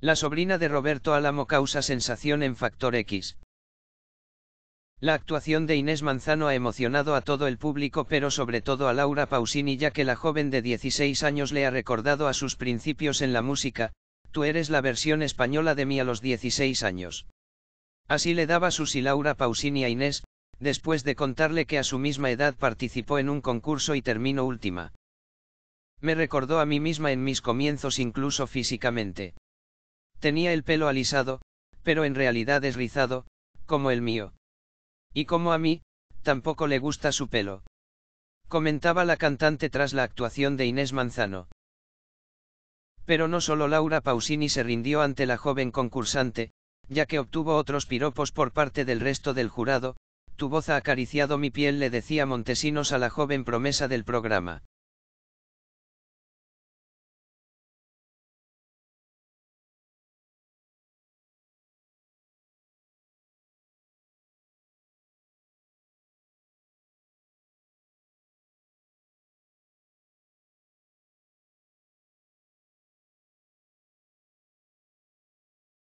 La sobrina de Roberto Álamo causa sensación en Factor X. La actuación de Inés Manzano ha emocionado a todo el público pero sobre todo a Laura Pausini ya que la joven de 16 años le ha recordado a sus principios en la música, tú eres la versión española de mí a los 16 años. Así le daba Susi Laura Pausini a Inés, después de contarle que a su misma edad participó en un concurso y terminó última. Me recordó a mí misma en mis comienzos incluso físicamente. Tenía el pelo alisado, pero en realidad es rizado, como el mío. Y como a mí, tampoco le gusta su pelo. Comentaba la cantante tras la actuación de Inés Manzano. Pero no solo Laura Pausini se rindió ante la joven concursante, ya que obtuvo otros piropos por parte del resto del jurado, tu voz ha acariciado mi piel le decía Montesinos a la joven promesa del programa.